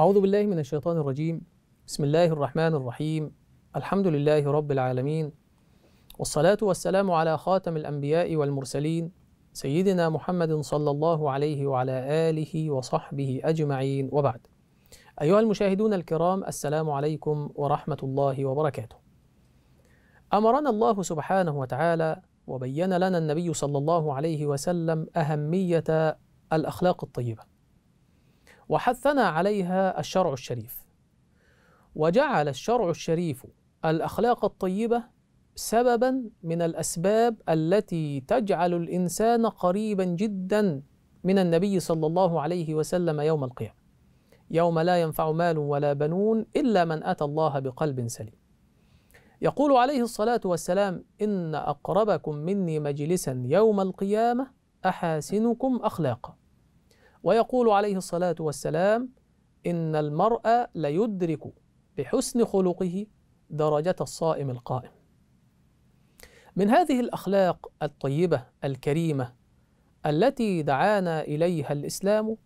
أعوذ بالله من الشيطان الرجيم بسم الله الرحمن الرحيم الحمد لله رب العالمين والصلاة والسلام على خاتم الأنبياء والمرسلين سيدنا محمد صلى الله عليه وعلى آله وصحبه أجمعين وبعد أيها المشاهدون الكرام السلام عليكم ورحمة الله وبركاته أمرنا الله سبحانه وتعالى وبين لنا النبي صلى الله عليه وسلم أهمية الأخلاق الطيبة وحثنا عليها الشرع الشريف وجعل الشرع الشريف الاخلاق الطيبه سببا من الاسباب التي تجعل الانسان قريبا جدا من النبي صلى الله عليه وسلم يوم القيامه يوم لا ينفع مال ولا بنون الا من اتى الله بقلب سليم يقول عليه الصلاه والسلام ان اقربكم مني مجلسا يوم القيامه احاسنكم اخلاقا ويقول عليه الصلاة والسلام إن المرء ليدرك بحسن خلقه درجة الصائم القائم من هذه الأخلاق الطيبة الكريمة التي دعانا إليها الإسلام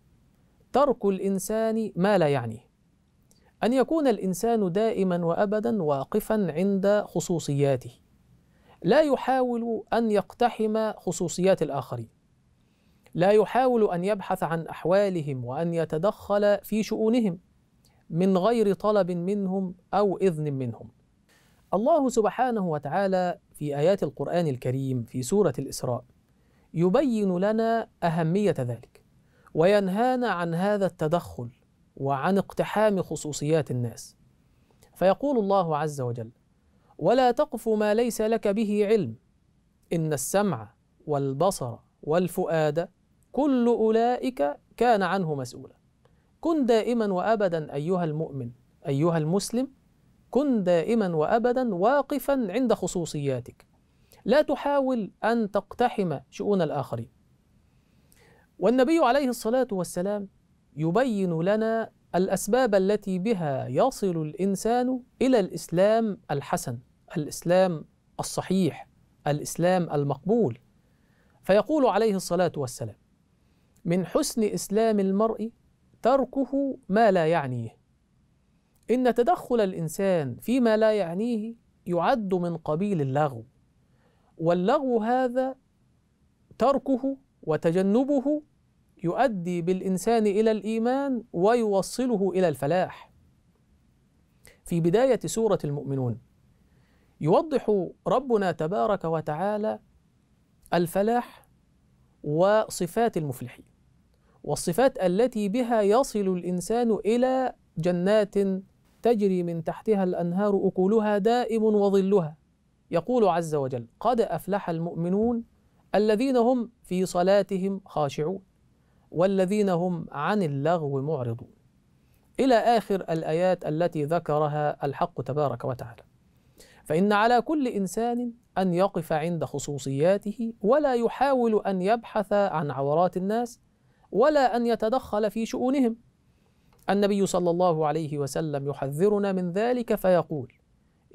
ترك الإنسان ما لا يعنيه أن يكون الإنسان دائما وأبدا واقفا عند خصوصياته لا يحاول أن يقتحم خصوصيات الآخرين لا يحاول أن يبحث عن أحوالهم وأن يتدخل في شؤونهم من غير طلب منهم أو إذن منهم. الله سبحانه وتعالى في آيات القرآن الكريم في سورة الإسراء يبين لنا أهمية ذلك وينهانا عن هذا التدخل وعن اقتحام خصوصيات الناس. فيقول الله عز وجل: ولا تقف ما ليس لك به علم إن السمع والبصر والفؤاد كل أولئك كان عنه مسؤولا كن دائما وأبدا أيها المؤمن أيها المسلم كن دائما وأبدا واقفا عند خصوصياتك لا تحاول أن تقتحم شؤون الآخرين والنبي عليه الصلاة والسلام يبين لنا الأسباب التي بها يصل الإنسان إلى الإسلام الحسن الإسلام الصحيح الإسلام المقبول فيقول عليه الصلاة والسلام من حسن اسلام المرء تركه ما لا يعنيه ان تدخل الانسان فيما لا يعنيه يعد من قبيل اللغو واللغو هذا تركه وتجنبه يؤدي بالانسان الى الايمان ويوصله الى الفلاح في بدايه سوره المؤمنون يوضح ربنا تبارك وتعالى الفلاح وصفات المفلحين والصفات التي بها يصل الإنسان إلى جنات تجري من تحتها الأنهار أكلها دائم وظلها يقول عز وجل قد أفلح المؤمنون الذين هم في صلاتهم خاشعون والذين هم عن اللغو معرضون إلى آخر الآيات التي ذكرها الحق تبارك وتعالى فإن على كل إنسان أن يقف عند خصوصياته ولا يحاول أن يبحث عن عورات الناس ولا أن يتدخل في شؤونهم النبي صلى الله عليه وسلم يحذرنا من ذلك فيقول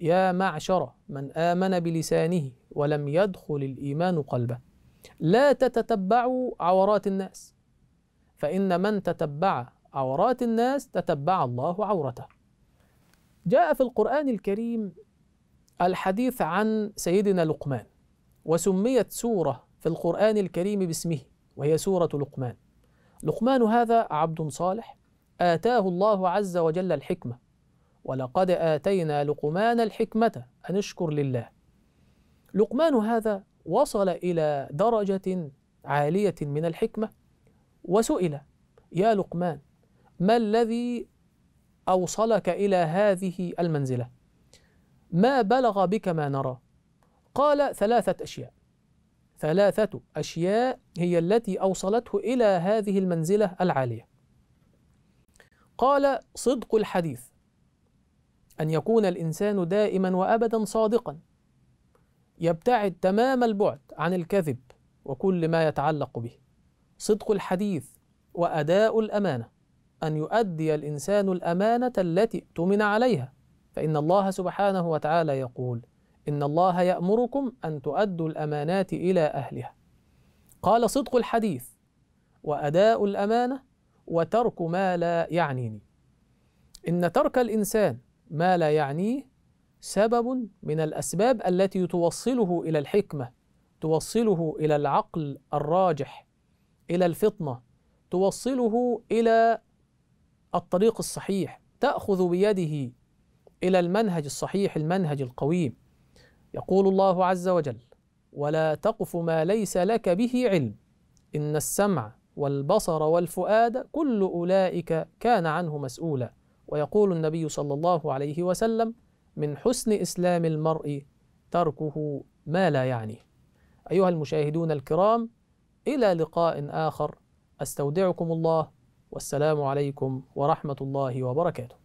يا معشر من آمن بلسانه ولم يدخل الإيمان قلبه لا تتتبعوا عورات الناس فإن من تتبع عورات الناس تتبع الله عورته جاء في القرآن الكريم الحديث عن سيدنا لقمان وسميت سورة في القرآن الكريم باسمه وهي سورة لقمان لقمان هذا عبد صالح آتاه الله عز وجل الحكمة ولقد آتينا لقمان الحكمة أن اشكر لله لقمان هذا وصل إلى درجة عالية من الحكمة وسئل يا لقمان ما الذي أوصلك إلى هذه المنزلة ما بلغ بك ما نرى قال ثلاثة أشياء ثلاثة أشياء هي التي أوصلته إلى هذه المنزلة العالية. قال صدق الحديث أن يكون الإنسان دائما وأبدا صادقا يبتعد تمام البعد عن الكذب وكل ما يتعلق به. صدق الحديث وأداء الأمانة أن يؤدي الإنسان الأمانة التي اؤتمن عليها فإن الله سبحانه وتعالى يقول: إن الله يأمركم أن تؤدوا الأمانات إلى أهلها قال صدق الحديث وأداء الأمانة وترك ما لا يعنيني إن ترك الإنسان ما لا يعنيه سبب من الأسباب التي توصله إلى الحكمة توصله إلى العقل الراجح إلى الفطنة توصله إلى الطريق الصحيح تأخذ بيده إلى المنهج الصحيح المنهج القويم يقول الله عز وجل ولا تقف ما ليس لك به علم ان السمع والبصر والفؤاد كل اولئك كان عنه مسؤولا ويقول النبي صلى الله عليه وسلم من حسن اسلام المرء تركه ما لا يعنيه ايها المشاهدون الكرام الى لقاء اخر استودعكم الله والسلام عليكم ورحمه الله وبركاته